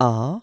are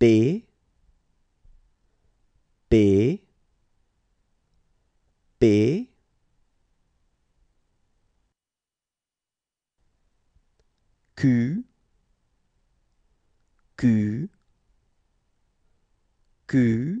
bế bế bế cứ cứ cứ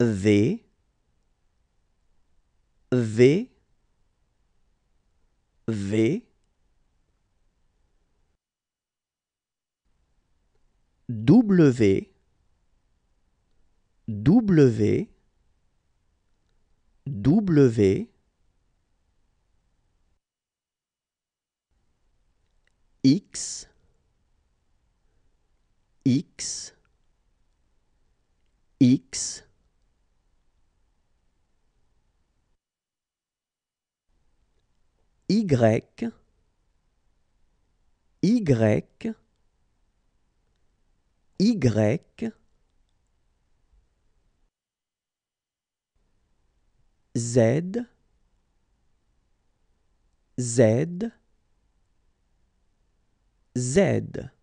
V V V W W W X X X Y, Y, Y, Z, Z, Z.